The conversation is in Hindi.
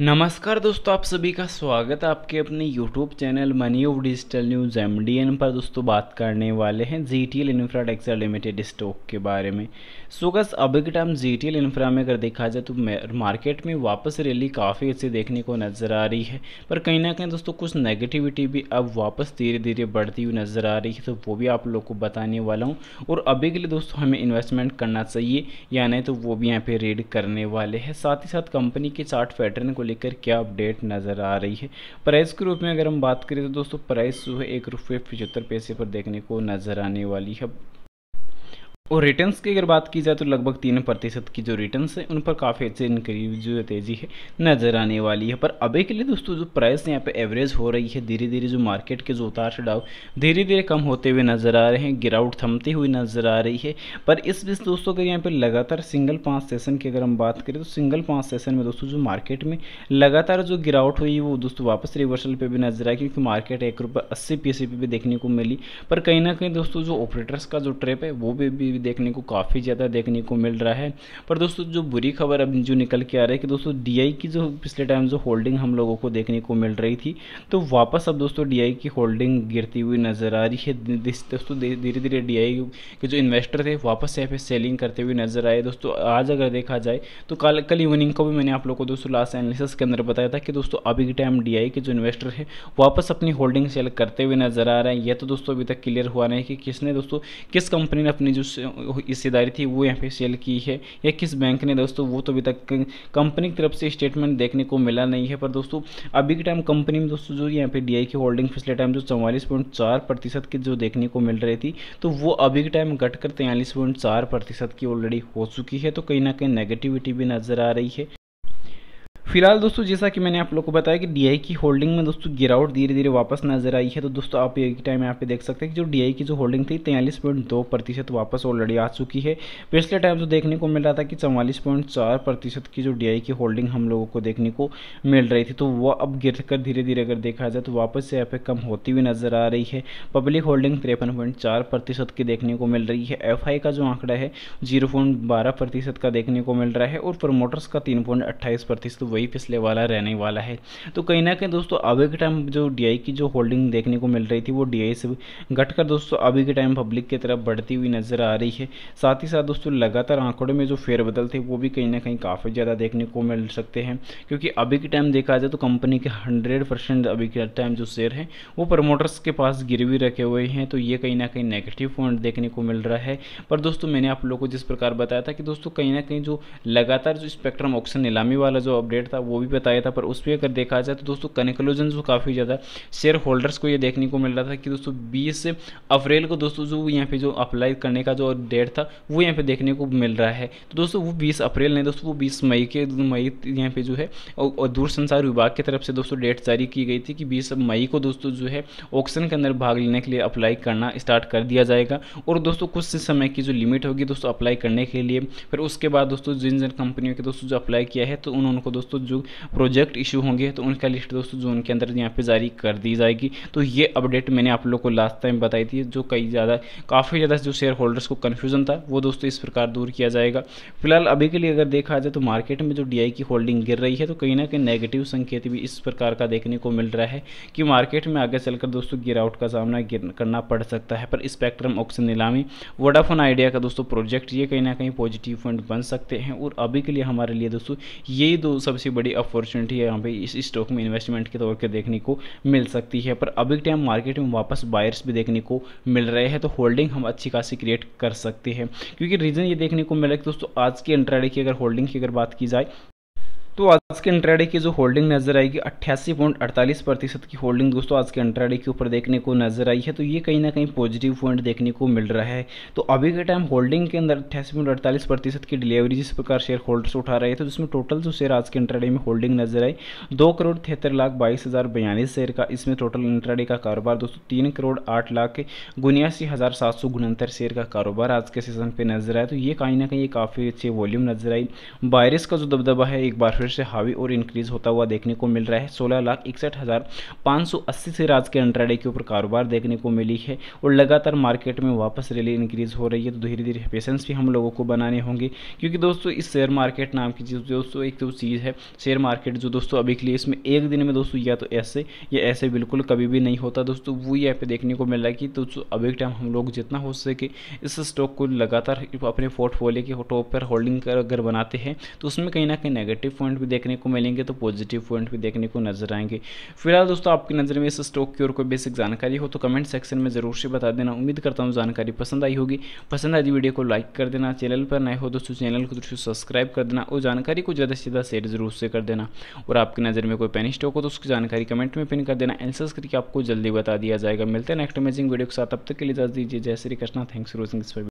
नमस्कार दोस्तों आप सभी का स्वागत है आपके अपने YouTube channel money of digital news M पर दोस्तों बात करने वाले हैं G T L infra limited stock के बारे में सो गस अभी के time G T L infra में अगर देखा जाए तो मार्केट में वापस रैली काफ़ी अच्छी देखने को नज़र आ रही है पर कहीं ना कहीं दोस्तों कुछ नेगेटिविटी भी अब वापस धीरे धीरे बढ़ती हुई नज़र आ रही है तो वो भी आप लोग को बताने वाला हूँ और अभी के लिए दोस्तों हमें इन्वेस्टमेंट करना चाहिए या नहीं तो वो भी यहाँ पर रीड करने वाले हैं साथ ही साथ कंपनी के चार्ट पैटर्न को लेकर क्या अपडेट नज़र आ रही है प्राइस के रूप में अगर हम बात करें तो दोस्तों प्राइस जो है एक रुपये पचहत्तर पैसे पर देखने को नज़र आने वाली है और रिटर्न्स की अगर बात की जाए तो लगभग तीन प्रतिशत की जो रिटर्न्स है उन पर काफ़ी अच्छे इनक्रीज जो तेज़ी है नज़र आने वाली है पर अभी के लिए दोस्तों जो प्राइस यहाँ पे एवरेज हो रही है धीरे धीरे जो मार्केट के जो उतार चढ़ाव धीरे धीरे कम होते हुए नज़र आ रहे हैं गिरावट थमती हुई नज़र आ रही है पर इस बीच दोस्तों अगर यहाँ पर लगातार सिंगल पाँच सेशन की अगर हम बात करें तो सिंगल पाँच सेशन में दोस्तों जो मार्केट में लगातार जो गिरावट हुई वो दोस्तों वापस रिवर्सल पर भी नज़र आई क्योंकि मार्केट एक रुपये अस्सी पी भी देखने को मिली पर कहीं ना कहीं दोस्तों जो ऑपरेटर्स का जो ट्रेप है वो भी भी देखने को काफ़ी ज़्यादा देखने को मिल रहा है पर दोस्तों जो बुरी खबर अब जो निकल के आ रही है कि दोस्तों डी की जो पिछले टाइम जो होल्डिंग हम लोगों को देखने को मिल रही थी तो वापस अब दोस्तों डी की होल्डिंग गिरती हुई नज़र आ रही है दोस्तों धीरे धीरे डी के जो इन्वेस्टर थे वापस से सेलिंग करते हुए नज़र आए दोस्तों आज अगर देखा जाए तो कल कल इवनिंग को भी मैंने आप लोगों को दोस्तों लास्ट एनालिसिस के अंदर बताया था कि दोस्तों अभी के टाइम डी के जो इन्वेस्टर है वापस अपनी होल्डिंग सेल करते हुए नज़र आ रहे हैं यह तो दोस्तों अभी तक क्लियर हुआ नहीं कि किसने दोस्तों किस कंपनी ने अपनी जो हिस्सेदारी थी वो यहाँ पे सेल की है या किस बैंक ने दोस्तों वो तो अभी तक कंपनी की तरफ से स्टेटमेंट देखने को मिला नहीं है पर दोस्तों अभी के टाइम कंपनी में दोस्तों जो यहाँ पे डी की होल्डिंग पिछले टाइम जो चौवालीस पॉइंट चार प्रतिशत की जो देखने को मिल रही थी तो वो अभी के टाइम घटकर तैंतालीस पॉइंट चार प्रतिशत की ऑलरेडी हो चुकी है तो कहीं ना कहीं नेगेटिविटी भी नज़र आ रही है फिलहाल दोस्तों जैसा कि मैंने आप लोग को बताया कि डीआई की होल्डिंग में दोस्तों गिरावट धीरे धीरे वापस नजर आई है तो दोस्तों आप एक टाइम यहाँ पे देख सकते हैं कि जो डीआई की जो होल्डिंग थी तैंतालीस पॉइंट दो प्रतिशत वापस ऑलरेडी आ चुकी है पिछले टाइम जो देखने को मिल रहा था कि चवालीस पॉइंट चार प्रतिशत की जो डी की होल्डिंग हम लोगों को देखने को मिल रही थी तो वह अब गिर कर धीरे धीरे अगर देखा जाए तो वापस से यहाँ पे कम होती हुई नजर आ रही है पब्लिक होल्डिंग तिरपन पॉइंट चार प्रतिशत की देखने को मिल रही है एफ का जो आंकड़ा है जीरो पॉइंट बारह प्रतिशत का देखने को मिल रहा है और प्रोमोटर्स का तीन पॉइंट प्रतिशत तो वही फिसले वाला रहने वाला है तो कहीं ना कहीं दोस्तों अभी के टाइम जो डी की जो होल्डिंग देखने को मिल रही थी वो डी से घटकर दोस्तों अभी के टाइम पब्लिक की तरफ बढ़ती हुई नज़र आ रही है साथ ही साथ दोस्तों लगातार आंकड़ों में जो फेरबदल थे वो भी कहीं ना कहीं काफ़ी ज़्यादा देखने को मिल सकते हैं क्योंकि अभी के टाइम देखा जाए तो कंपनी के हंड्रेड परसेंट अभी के टाइम जो शेयर हैं वो प्रमोटर्स के पास गिरवी रखे हुए हैं तो ये कहीं ना कहीं नेगेटिव पॉइंट देखने को मिल रहा है पर दोस्तों मैंने आप लोगों को जिस प्रकार बताया था कि दोस्तों कहीं ना कहीं जो लगातार जो स्पेक्ट्रम ऑक्शन नीलामी वाला जो अपडेट मार्केट था वो भी बताया था पर उस पर अगर देखा जाए तो दोस्तों कनक्लूजन जो काफ़ी ज़्यादा शेयर होल्डर्स को ये देखने को मिल रहा था कि दोस्तों बीस अप्रैल को दोस्तों जो यहाँ पे जो अप्लाई करने का जो डेट था वो यहाँ पे देखने को मिल रहा है तो दोस्तों वो बीस अप्रैल नहीं दोस्तों वो बीस मई के मई यहाँ पे जो है और दूरसंचार विभाग की तरफ से दोस्तों डेट जारी की गई थी कि बीस मई को दोस्तों जो है ऑक्शन के अंदर भाग लेने के लिए अप्लाई करना स्टार्ट कर दिया जाएगा और दोस्तों कुछ समय की जो लिमिट होगी दोस्तों अप्लाई करने के लिए फिर उसके बाद दोस्तों जिन जिन कंपनियों के दोस्तों जो अप्लाई किया है तो उन्होंने उनको दोस्तों दोस्तों जो प्रोजेक्ट इशू होंगे तो उनका लिस्ट दोस्तों जोन के अंदर यहाँ पे जारी कर दी जाएगी तो ये अपडेट मैंने आप लोग को लास्ट टाइम बताई थी जो कई ज़्यादा काफ़ी ज़्यादा जो शेयर होल्डर्स को कन्फ्यूजन था वो दोस्तों इस प्रकार दूर किया जाएगा फिलहाल अभी के लिए अगर देखा जाए तो मार्केट में जो डी की होल्डिंग गिर रही है तो कहीं ना कहीं नेगेटिव संकेत भी इस प्रकार का देखने को मिल रहा है कि मार्केट में आगे चलकर दोस्तों गिरावट का सामना करना पड़ सकता है पर स्पेक्ट्रम ऑक्शन नीलामी वोडाफोन आइडिया का दोस्तों प्रोजेक्ट ये कहीं ना कहीं पॉजिटिव फंड बन सकते हैं और अभी के लिए हमारे लिए दोस्तों यही दो सबसे काफ़ी बड़ी अपॉर्चुनिटी है यहाँ पे इस स्टॉक में इन्वेस्टमेंट के तौर पर देखने को मिल सकती है पर अभी टाइम मार्केट में वापस बायर्स भी देखने को मिल रहे हैं तो होल्डिंग हम अच्छी खासी क्रिएट कर सकते हैं क्योंकि रीज़न ये देखने को मिला कि दोस्तों आज के इंट्राडे की अगर होल्डिंग की अगर बात की जाए तो आज के इंट्राडे की जो होल्डिंग नजर आएगी अट्ठासी पॉइंट अड़तालीस प्रतिशत की होल्डिंग दोस्तों आज के इंट्राडे के ऊपर देखने को नजर आई है तो ये कहीं ना कहीं पॉजिटिव पॉइंट देखने को मिल रहा है तो अभी के टाइम होल्डिंग के अंदर अट्ठासी पॉइंट अड़तालीस प्रतिशत की डिलीवरी जिस प्रकार शेयर होल्डर्स उठा रहे थे तो जिसमें टोटल जो शेयर आज के इंट्राडे में होल्डिंग नजर आई दो करोड़ तिहत्तर लाख बाईस हज़ार बयालीस शेयर का इसमें टोटल इंट्राडे का कारोबार दोस्तों तीन करोड़ आठ लाख उन्यासी हज़ार सात सौ उनहत्तर शेयर का कारोबार आज के सीजन पे नजर आया तो ये कहीं ना कहीं काफ़ी अच्छी वॉल्यूम नजर आई बारिश का जो दबदबा है एक बार फिर फिर से हावी और इंक्रीज होता हुआ देखने को मिल रहा है सोलह लाख इकसठ हज़ार पाँच सौ अस्सी से राज के अंट्राडे के ऊपर कारोबार देखने को मिली है और लगातार मार्केट में वापस रैली इंक्रीज हो रही है तो धीरे धीरे पेशेंस भी हम लोगों को बनाने होंगे क्योंकि दोस्तों इस शेयर मार्केट नाम की चीज़ दोस्तों एक तो चीज़ है शेयर मार्केट जो दोस्तों अभी के लिए इसमें एक दिन में दोस्तों या तो ऐसे या ऐसे बिल्कुल कभी भी नहीं होता दोस्तों वो यहाँ पे देखने को मिल रहा है कि दोस्तों अभी टाइम हम लोग जितना हो सके इस स्टॉक को लगातार अपने पोर्टफोलियो के टॉप पर होल्डिंग कर अगर बनाते हैं तो उसमें कहीं ना कहीं नेगेटिव पॉइंट पॉइंट भी देखने को मिलेंगे तो पॉजिटिव पॉइंट भी देखने को नजर आएंगे फिलहाल दोस्तों आपकी नज़र में इस स्टॉक की और कोई बेसिक जानकारी हो तो कमेंट सेक्शन में ज़रूर से बता देना उम्मीद करता हूँ जानकारी पसंद आई होगी पसंद आई वीडियो को लाइक कर देना चैनल पर नए हो दोस्तों चैनल को दोस्तों सब्सक्राइब कर देना और जानकारी को ज़्यादा से ज़्यादा शेयर जरूर से कर देना और आपकी नज़र में कोई पेन स्टॉक हो तो उसकी जानकारी कमेंट में पिन कर देना एंसर्स करके आपको जल्दी बता दिया जाएगा मिलते हैं नेक्स्ट अमेजिंग वीडियो के साथ अब तक के लिए जल्द दीजिए जय Shri Krishna thanks for watching